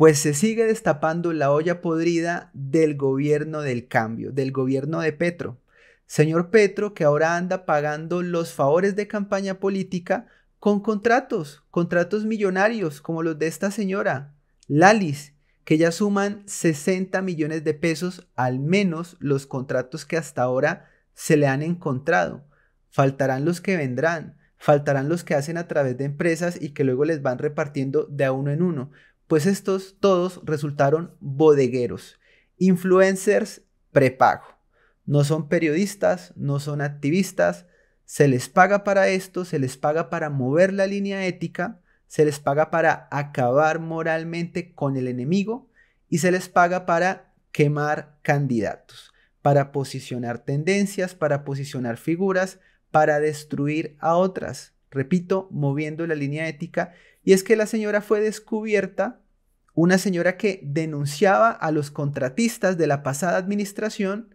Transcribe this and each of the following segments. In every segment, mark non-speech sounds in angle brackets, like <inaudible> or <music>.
pues se sigue destapando la olla podrida del gobierno del cambio, del gobierno de Petro. Señor Petro, que ahora anda pagando los favores de campaña política con contratos, contratos millonarios como los de esta señora, Lalis, que ya suman 60 millones de pesos, al menos los contratos que hasta ahora se le han encontrado. Faltarán los que vendrán, faltarán los que hacen a través de empresas y que luego les van repartiendo de a uno en uno. Pues estos todos resultaron bodegueros, influencers prepago. No son periodistas, no son activistas, se les paga para esto, se les paga para mover la línea ética, se les paga para acabar moralmente con el enemigo y se les paga para quemar candidatos, para posicionar tendencias, para posicionar figuras, para destruir a otras, repito, moviendo la línea ética y es que la señora fue descubierta, una señora que denunciaba a los contratistas de la pasada administración,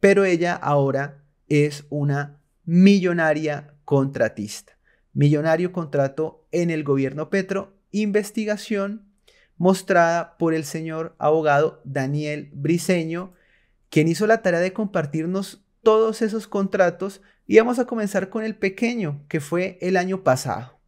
pero ella ahora es una millonaria contratista. Millonario contrato en el gobierno Petro, investigación mostrada por el señor abogado Daniel Briseño, quien hizo la tarea de compartirnos todos esos contratos y vamos a comenzar con el pequeño que fue el año pasado,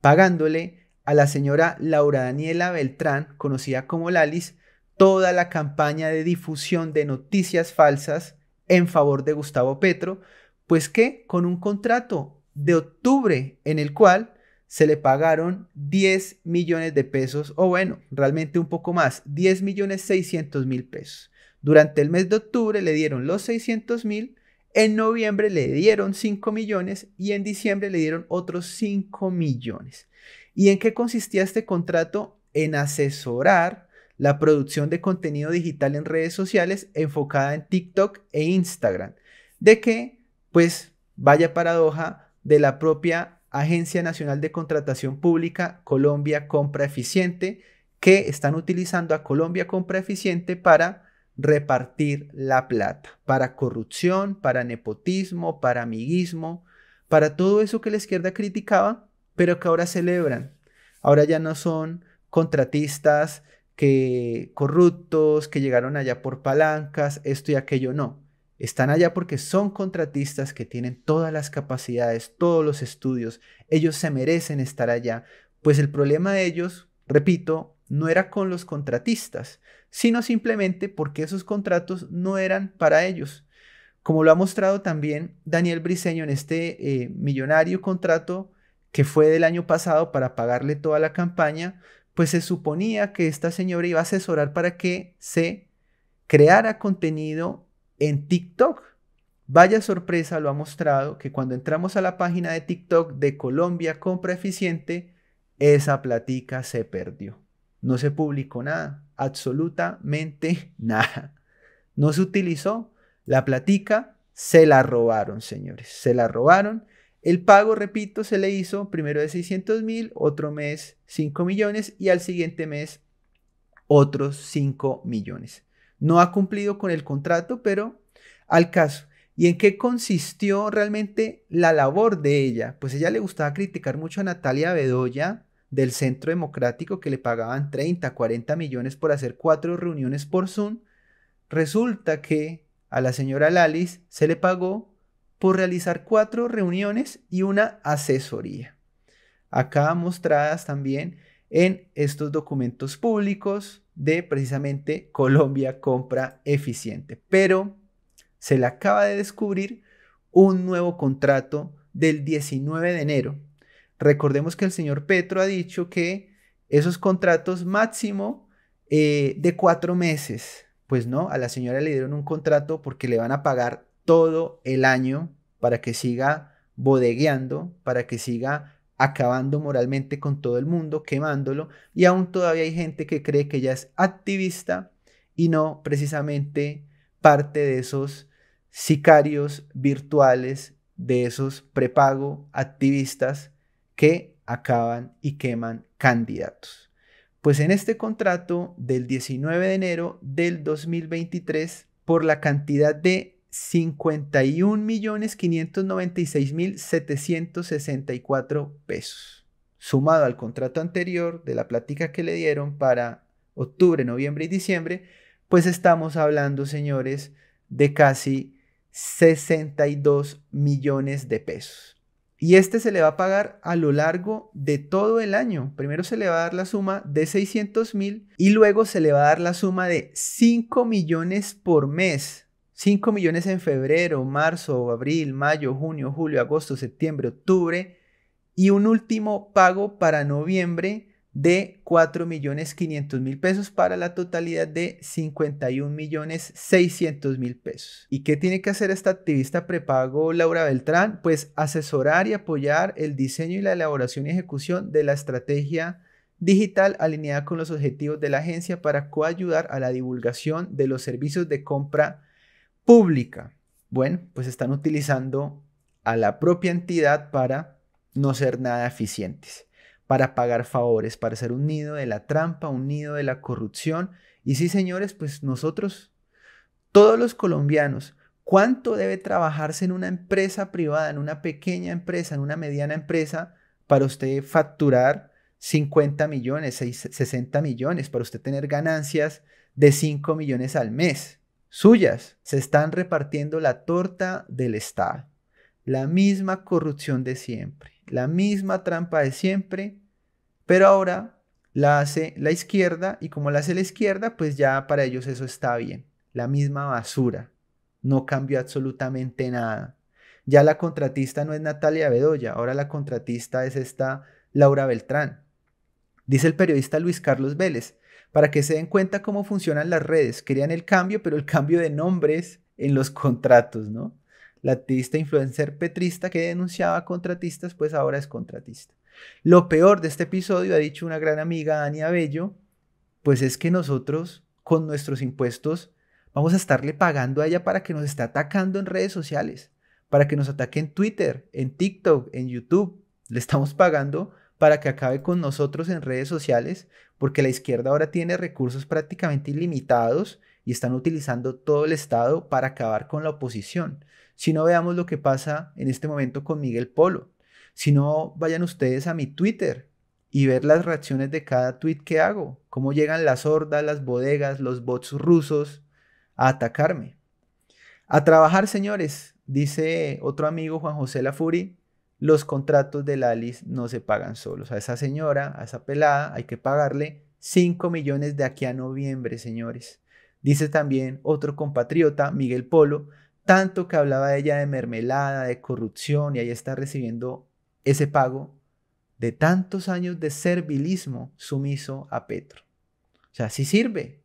pagándole a la señora Laura Daniela Beltrán, conocida como Lalis, toda la campaña de difusión de noticias falsas en favor de Gustavo Petro, pues que con un contrato de octubre en el cual se le pagaron 10 millones de pesos, o bueno, realmente un poco más, 10 millones 600 mil pesos. Durante el mes de octubre le dieron los 600 mil, en noviembre le dieron 5 millones y en diciembre le dieron otros 5 millones. ¿Y en qué consistía este contrato? En asesorar la producción de contenido digital en redes sociales enfocada en TikTok e Instagram. De que, pues, vaya paradoja de la propia Agencia Nacional de Contratación Pública Colombia Compra Eficiente, que están utilizando a Colombia Compra Eficiente para repartir la plata, para corrupción, para nepotismo, para amiguismo, para todo eso que la izquierda criticaba pero que ahora celebran. Ahora ya no son contratistas que corruptos, que llegaron allá por palancas, esto y aquello, no. Están allá porque son contratistas que tienen todas las capacidades, todos los estudios. Ellos se merecen estar allá. Pues el problema de ellos, repito, no era con los contratistas, sino simplemente porque esos contratos no eran para ellos. Como lo ha mostrado también Daniel Briseño en este eh, millonario contrato que fue del año pasado para pagarle toda la campaña, pues se suponía que esta señora iba a asesorar para que se creara contenido en TikTok. Vaya sorpresa, lo ha mostrado que cuando entramos a la página de TikTok de Colombia Compra Eficiente, esa platica se perdió. No se publicó nada, absolutamente <laughs> nada. No se utilizó. La platica se la robaron, señores. Se la robaron el pago, repito, se le hizo primero de 600 mil, otro mes 5 millones y al siguiente mes otros 5 millones. No ha cumplido con el contrato, pero al caso. ¿Y en qué consistió realmente la labor de ella? Pues ella le gustaba criticar mucho a Natalia Bedoya del Centro Democrático que le pagaban 30, 40 millones por hacer cuatro reuniones por Zoom. Resulta que a la señora Lalis se le pagó por realizar cuatro reuniones y una asesoría. Acá mostradas también en estos documentos públicos de precisamente Colombia Compra Eficiente. Pero se le acaba de descubrir un nuevo contrato del 19 de enero. Recordemos que el señor Petro ha dicho que esos contratos máximo eh, de cuatro meses. Pues no, a la señora le dieron un contrato porque le van a pagar todo el año para que siga bodegueando, para que siga acabando moralmente con todo el mundo, quemándolo, y aún todavía hay gente que cree que ella es activista y no precisamente parte de esos sicarios virtuales, de esos prepago activistas que acaban y queman candidatos. Pues en este contrato del 19 de enero del 2023, por la cantidad de 51.596.764 pesos, sumado al contrato anterior de la plática que le dieron para octubre, noviembre y diciembre, pues estamos hablando, señores, de casi 62 millones de pesos. Y este se le va a pagar a lo largo de todo el año. Primero se le va a dar la suma de $600.000 mil y luego se le va a dar la suma de 5 millones por mes 5 millones en febrero, marzo, abril, mayo, junio, julio, agosto, septiembre, octubre y un último pago para noviembre de 4 millones 500 mil pesos para la totalidad de 51 millones 600 mil pesos. ¿Y qué tiene que hacer esta activista prepago Laura Beltrán? Pues asesorar y apoyar el diseño y la elaboración y ejecución de la estrategia digital alineada con los objetivos de la agencia para coayudar a la divulgación de los servicios de compra pública. Bueno, pues están utilizando a la propia entidad para no ser nada eficientes, para pagar favores, para ser un nido de la trampa, un nido de la corrupción. Y sí, señores, pues nosotros, todos los colombianos, ¿cuánto debe trabajarse en una empresa privada, en una pequeña empresa, en una mediana empresa, para usted facturar 50 millones, 60 millones, para usted tener ganancias de 5 millones al mes? suyas. Se están repartiendo la torta del Estado. La misma corrupción de siempre, la misma trampa de siempre, pero ahora la hace la izquierda y como la hace la izquierda, pues ya para ellos eso está bien. La misma basura. No cambió absolutamente nada. Ya la contratista no es Natalia Bedoya, ahora la contratista es esta Laura Beltrán. Dice el periodista Luis Carlos Vélez, para que se den cuenta cómo funcionan las redes. Querían el cambio, pero el cambio de nombres en los contratos, ¿no? La activista influencer petrista que denunciaba contratistas, pues ahora es contratista. Lo peor de este episodio, ha dicho una gran amiga, Ania Bello, pues es que nosotros, con nuestros impuestos, vamos a estarle pagando a ella para que nos esté atacando en redes sociales, para que nos ataque en Twitter, en TikTok, en YouTube. Le estamos pagando para que acabe con nosotros en redes sociales porque la izquierda ahora tiene recursos prácticamente ilimitados y están utilizando todo el Estado para acabar con la oposición. Si no veamos lo que pasa en este momento con Miguel Polo, si no vayan ustedes a mi Twitter y ver las reacciones de cada tweet que hago, cómo llegan las hordas, las bodegas, los bots rusos a atacarme. A trabajar, señores, dice otro amigo Juan José Lafuri, los contratos de Lalis no se pagan solos. A esa señora, a esa pelada, hay que pagarle 5 millones de aquí a noviembre, señores. Dice también otro compatriota, Miguel Polo, tanto que hablaba ella de mermelada, de corrupción, y ahí está recibiendo ese pago de tantos años de servilismo sumiso a Petro. O sea, sí sirve.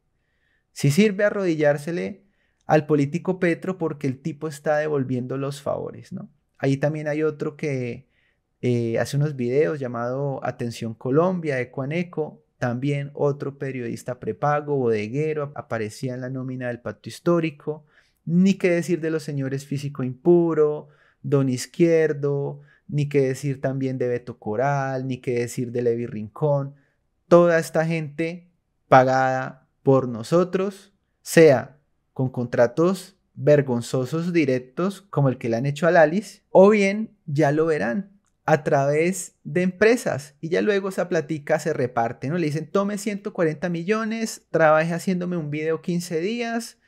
Sí sirve arrodillársele al político Petro porque el tipo está devolviendo los favores, ¿no? Ahí también hay otro que eh, hace unos videos llamado Atención Colombia, Ecoaneco. También otro periodista prepago, bodeguero, aparecía en la nómina del pacto histórico. Ni qué decir de los señores Físico Impuro, Don Izquierdo, ni qué decir también de Beto Coral, ni qué decir de Levi Rincón. Toda esta gente pagada por nosotros, sea con contratos vergonzosos directos como el que le han hecho a Alice o bien ya lo verán a través de empresas y ya luego esa platica se reparte, ¿no? Le dicen, tome 140 millones, trabaje haciéndome un video 15 días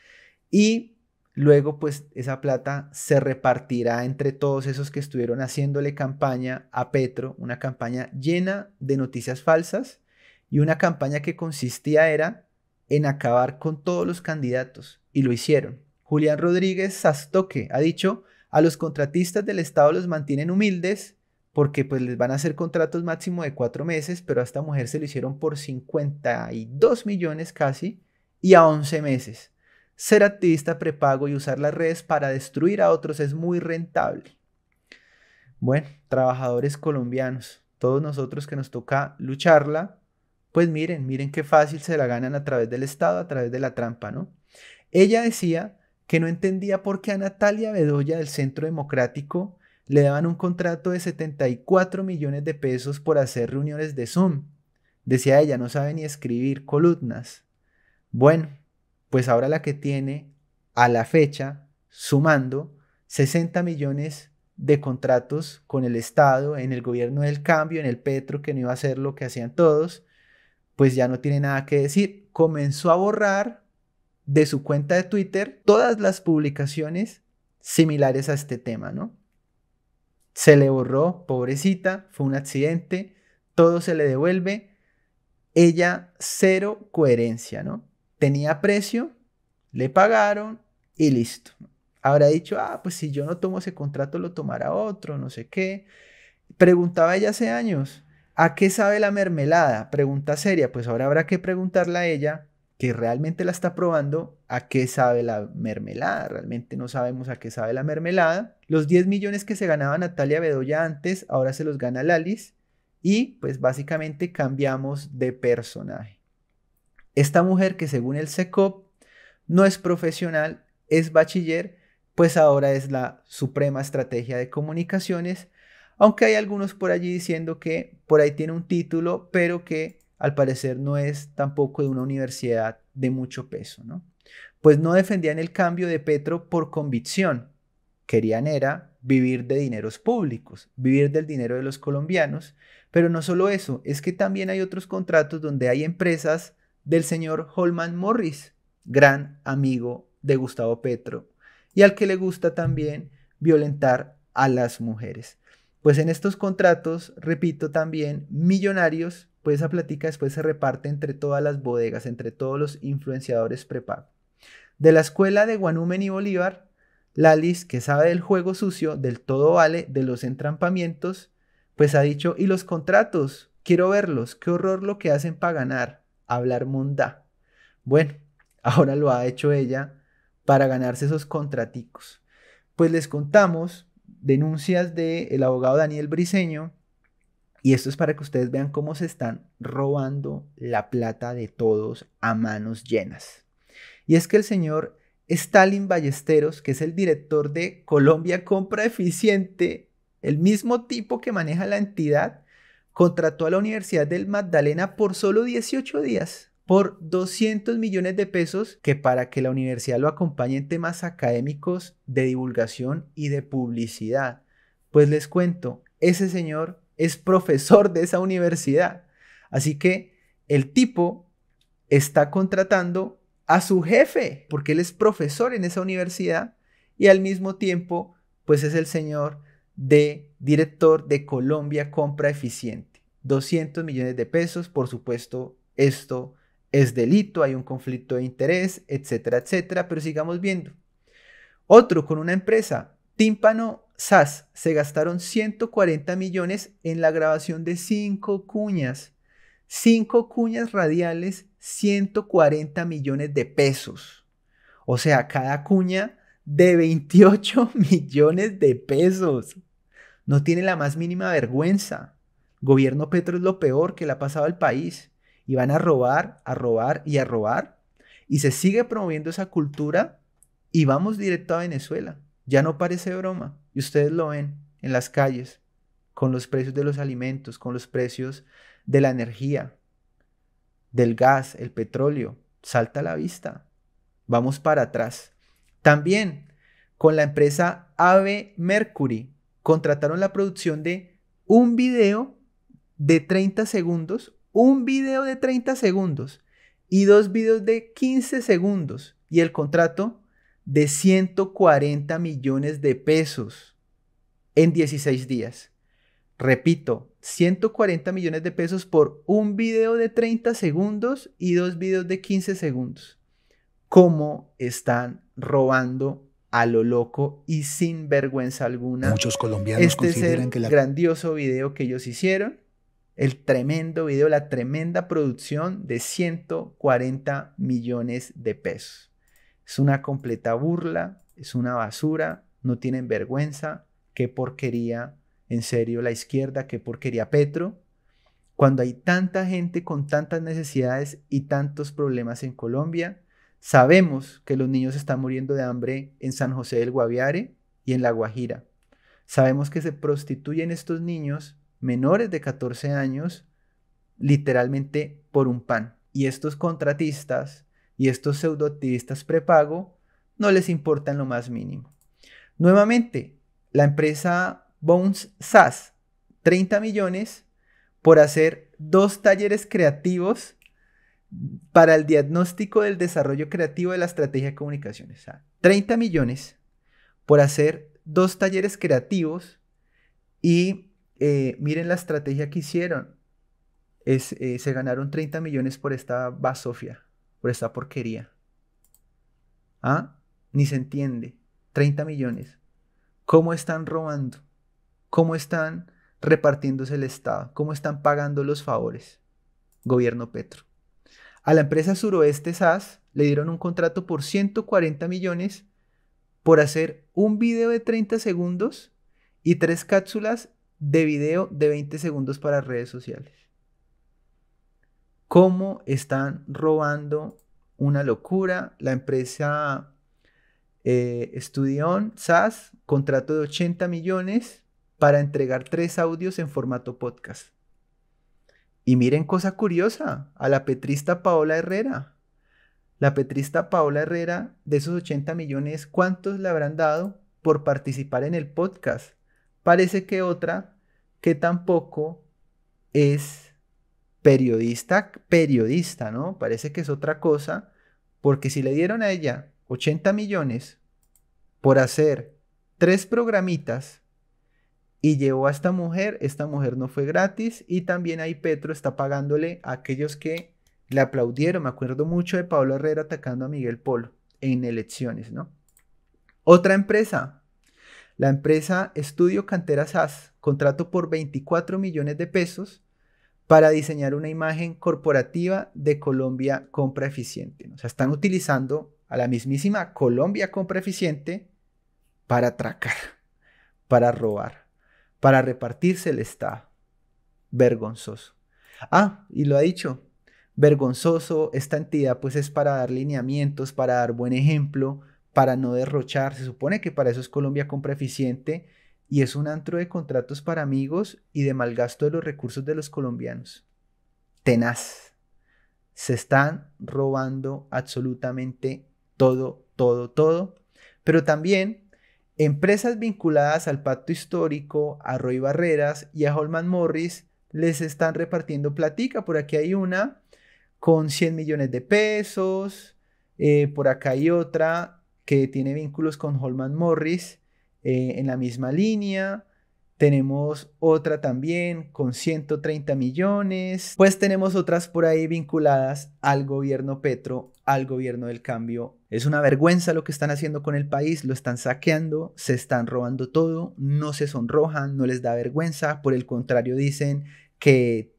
y luego pues esa plata se repartirá entre todos esos que estuvieron haciéndole campaña a Petro, una campaña llena de noticias falsas y una campaña que consistía era en acabar con todos los candidatos y lo hicieron. Julián Rodríguez Sastoque ha dicho, a los contratistas del Estado los mantienen humildes porque pues les van a hacer contratos máximo de cuatro meses, pero a esta mujer se lo hicieron por 52 millones casi y a 11 meses. Ser activista prepago y usar las redes para destruir a otros es muy rentable. Bueno, trabajadores colombianos, todos nosotros que nos toca lucharla, pues miren, miren qué fácil se la ganan a través del Estado, a través de la trampa, ¿no? Ella decía que no entendía por qué a Natalia Bedoya del Centro Democrático le daban un contrato de 74 millones de pesos por hacer reuniones de Zoom. Decía ella, no sabe ni escribir columnas. Bueno, pues ahora la que tiene a la fecha, sumando 60 millones de contratos con el Estado, en el gobierno del cambio, en el Petro, que no iba a hacer lo que hacían todos, pues ya no tiene nada que decir. Comenzó a borrar de su cuenta de Twitter todas las publicaciones similares a este tema, ¿no? Se le borró, pobrecita, fue un accidente, todo se le devuelve, ella cero coherencia, ¿no? Tenía precio, le pagaron y listo. Habrá dicho, ah, pues si yo no tomo ese contrato lo tomará otro, no sé qué. Preguntaba ella hace años, ¿a qué sabe la mermelada? Pregunta seria, pues ahora habrá que preguntarle a ella que realmente la está probando a qué sabe la mermelada. Realmente no sabemos a qué sabe la mermelada. Los 10 millones que se ganaba Natalia Bedoya antes, ahora se los gana Lalis. Y pues básicamente cambiamos de personaje. Esta mujer que según el SECOP no es profesional, es bachiller, pues ahora es la suprema estrategia de comunicaciones, aunque hay algunos por allí diciendo que por ahí tiene un título, pero que al parecer no es tampoco de una universidad de mucho peso, ¿no? Pues no defendían el cambio de Petro por convicción, querían era vivir de dineros públicos, vivir del dinero de los colombianos, pero no solo eso, es que también hay otros contratos donde hay empresas del señor Holman Morris, gran amigo de Gustavo Petro, y al que le gusta también violentar a las mujeres. Pues en estos contratos, repito también, millonarios pues esa platica después se reparte entre todas las bodegas, entre todos los influenciadores prepago. De la escuela de Guanumen y Bolívar, Lalis, que sabe del juego sucio, del todo vale, de los entrampamientos, pues ha dicho, y los contratos, quiero verlos, qué horror lo que hacen para ganar, hablar mondá. Bueno, <laughs> ahora lo ha hecho ella para ganarse esos contraticos. Pues les contamos denuncias del el abogado Daniel Briseño, y esto es para que ustedes vean cómo se están robando la plata de todos a manos llenas. Y es que el señor Stalin Ballesteros, que es el director de Colombia Compra Eficiente, el mismo tipo que maneja la entidad, contrató a la Universidad del Magdalena por solo 18 días, por 200 millones de pesos, que para que la universidad lo acompañe en temas académicos, de divulgación y de publicidad. Pues les cuento, ese señor es profesor de esa universidad. Así que el tipo está contratando a su jefe, porque él es profesor en esa universidad y al mismo tiempo, pues es el señor de director de Colombia Compra Eficiente. 200 millones de pesos, por supuesto, esto es delito, hay un conflicto de interés, etcétera, etcétera, pero sigamos viendo. Otro con una empresa, Tímpano SAS se gastaron 140 millones en la grabación de cinco cuñas. Cinco cuñas radiales, 140 millones de pesos. O sea, cada cuña de 28 <laughs> millones de pesos. No tiene la más mínima vergüenza. Gobierno Petro es lo peor que le ha pasado al país. Y van a robar, a robar y a robar. Y se sigue promoviendo esa cultura y vamos directo a Venezuela. Ya no parece broma y ustedes lo ven en las calles, con los precios de los alimentos, con los precios de la energía, del gas, el petróleo. Salta a la vista. Vamos para atrás. También con la empresa Ave Mercury contrataron la producción de un video de 30 segundos, un video de 30 segundos y dos videos de 15 segundos. Y el contrato de 140 millones de pesos en 16 días. Repito, 140 millones de pesos por un video de 30 segundos y dos videos de 15 segundos. ¿Cómo están robando a lo loco y sin vergüenza alguna? Muchos colombianos este consideran es el grandioso video que ellos hicieron, el tremendo video, la tremenda producción de 140 millones de pesos. Es una completa burla, es una basura, no tienen vergüenza, qué porquería, en serio, la izquierda, qué porquería Petro, cuando hay tanta gente con tantas necesidades y tantos problemas en Colombia. Sabemos que los niños están muriendo de hambre en San José del Guaviare y en La Guajira. Sabemos que se prostituyen estos niños menores de 14 años literalmente por un pan. Y estos contratistas y estos pseudoactivistas prepago no les importa lo más mínimo. Nuevamente, la empresa Bones SAS, 30 millones por hacer dos talleres creativos para el diagnóstico del desarrollo creativo de la estrategia de comunicaciones. 30 millones por hacer dos talleres creativos y eh, miren la estrategia que hicieron. Eh, se ganaron 30 millones por esta basofia por esta porquería. ¿Ah? Ni se entiende. 30 millones. ¿Cómo están robando? ¿Cómo están repartiéndose el Estado? ¿Cómo están pagando los favores? Gobierno Petro. A la empresa Suroeste SAS le dieron un contrato por 140 millones por hacer un video de 30 segundos y tres cápsulas de video de 20 segundos para redes sociales cómo están robando una locura. La empresa eh, SAS contrato de 80 millones para entregar tres audios en formato podcast. Y miren cosa curiosa, a la petrista Paola Herrera. La petrista Paola Herrera, de esos 80 millones, ¿cuántos le habrán dado por participar en el podcast? Parece que otra que tampoco es periodista, periodista, ¿no? Parece que es otra cosa, porque si le dieron a ella 80 millones por hacer tres programitas y llevó a esta mujer, esta mujer no fue gratis y también ahí Petro está pagándole a aquellos que le aplaudieron. Me acuerdo mucho de Pablo Herrera atacando a Miguel Polo en elecciones, ¿no? Otra empresa, la empresa Estudio Cantera SAS, contrato por 24 millones de pesos para diseñar una imagen corporativa de Colombia compra eficiente. O sea, están utilizando a la mismísima Colombia compra eficiente para atracar, <laughs> para robar, para repartirse el Estado. Vergonzoso. Ah, y lo ha dicho, vergonzoso, esta entidad pues es para dar lineamientos, para dar buen ejemplo, para no derrochar. Se supone que para eso es Colombia compra eficiente y es un antro de contratos para amigos y de malgasto de los recursos de los colombianos. Tenaz. Se están robando absolutamente todo, todo, todo. Pero también empresas vinculadas al Pacto Histórico, a Roy Barreras y a Holman Morris les están repartiendo platica. Por aquí hay una con 100 millones de pesos. Eh, por acá hay otra que tiene vínculos con Holman Morris eh, en la misma línea. Tenemos otra también con 130 millones. Pues tenemos otras por ahí vinculadas al gobierno Petro, al gobierno del cambio. Es una vergüenza lo que están haciendo con el país. Lo están saqueando, se están robando todo, no se sonrojan, no les da vergüenza. Por el contrario, dicen que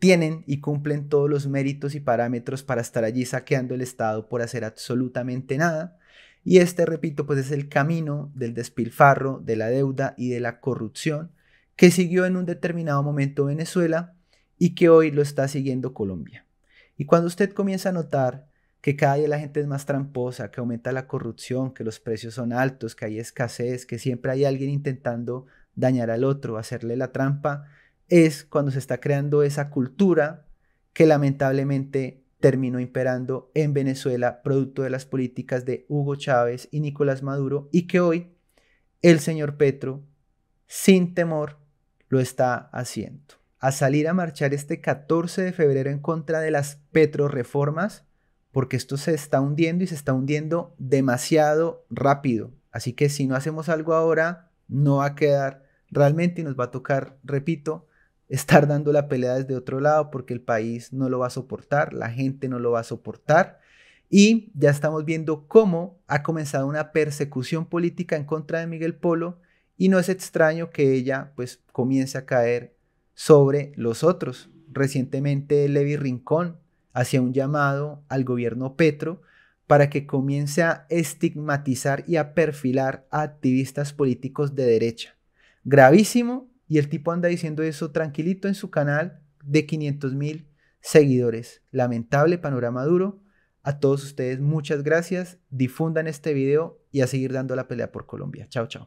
tienen y cumplen todos los méritos y parámetros para estar allí saqueando el Estado por hacer absolutamente nada. Y este, repito, pues es el camino del despilfarro, de la deuda y de la corrupción que siguió en un determinado momento Venezuela y que hoy lo está siguiendo Colombia. Y cuando usted comienza a notar que cada día la gente es más tramposa, que aumenta la corrupción, que los precios son altos, que hay escasez, que siempre hay alguien intentando dañar al otro, hacerle la trampa, es cuando se está creando esa cultura que lamentablemente terminó imperando en Venezuela, producto de las políticas de Hugo Chávez y Nicolás Maduro, y que hoy el señor Petro, sin temor, lo está haciendo. A salir a marchar este 14 de febrero en contra de las Petro reformas, porque esto se está hundiendo y se está hundiendo demasiado rápido. Así que si no hacemos algo ahora, no va a quedar realmente y nos va a tocar, repito, estar dando la pelea desde otro lado porque el país no lo va a soportar, la gente no lo va a soportar. Y ya estamos viendo cómo ha comenzado una persecución política en contra de Miguel Polo y no es extraño que ella pues comience a caer sobre los otros. Recientemente Levi Rincón hacía un llamado al gobierno Petro para que comience a estigmatizar y a perfilar a activistas políticos de derecha. Gravísimo y el tipo anda diciendo eso tranquilito en su canal de 500 mil seguidores. Lamentable panorama duro. A todos ustedes muchas gracias. Difundan este video y a seguir dando la pelea por Colombia. Chao, chao.